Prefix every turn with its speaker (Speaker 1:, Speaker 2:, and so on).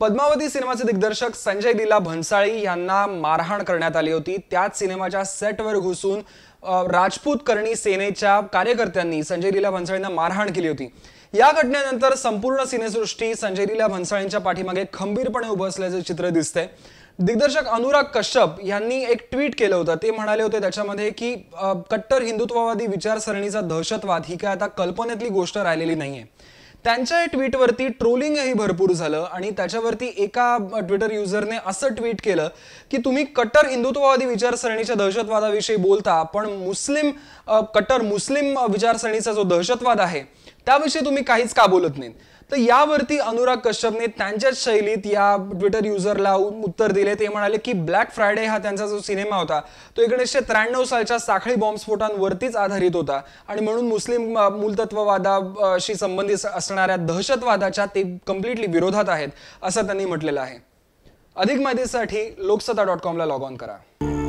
Speaker 1: पद्मावती सिनेमाचे दिग्दर्शक संजय लीला भन्साळी यांना मारहाण करण्यात आली होती त्याच सिनेमाच्या सेटवर घुसून राजपूत करणी सेनेच्या कार्यकर्त्यांनी संजय लीला भन्साळींना मारहाण केली होती या घटनेनंतर संपूर्ण सिनेसृष्टी संजय लीला भन्साळींच्या पाठीमागे खंबीरपणे उभं असल्याचे चित्र दिसतंय दिग्दर्शक अनुराग कश्यप यांनी एक ट्विट केलं होतं ते म्हणाले होते त्याच्यामध्ये की कट्टर हिंदुत्ववादी विचारसरणीचा दहशतवाद ही काय आता कल्पनेतली गोष्ट राहिलेली नाहीये त्यांच्या ट्विटवरती ट्रोलिंगही भरपूर झालं आणि त्याच्यावरती एका ट्विटर युजरने असं ट्विट केलं की तुम्ही कट्टर हिंदुत्ववादी विचारसरणीच्या दहशतवादाविषयी बोलता पण मुस्लिम कट्टर मुस्लिम विचारसरणीचा जो दहशतवाद आहे त्याविषयी तुम्ही काहीच का बोलत नाही तर यावरती अनुराग कश्यपने त्यांच्याच शैलीत या ट्विटर युजरला उत्तर दिले ते म्हणाले की ब्लॅक फ्रायडे हा त्यांचा जो सिनेमा होता तो एकोणीसशे त्र्याण्णव सालच्या साखळी बॉम्बस्फोटांवरतीच आधारित होता आणि म्हणून मुस्लिम मूलतत्ववादाशी संबंधित असणाऱ्या दहशतवादाच्या ते कम्प्लिटली विरोधात आहेत असं त्यांनी म्हटलेलं आहे अधिक माहितीसाठी लोकसत्ता डॉट कॉमला लॉग ऑन करा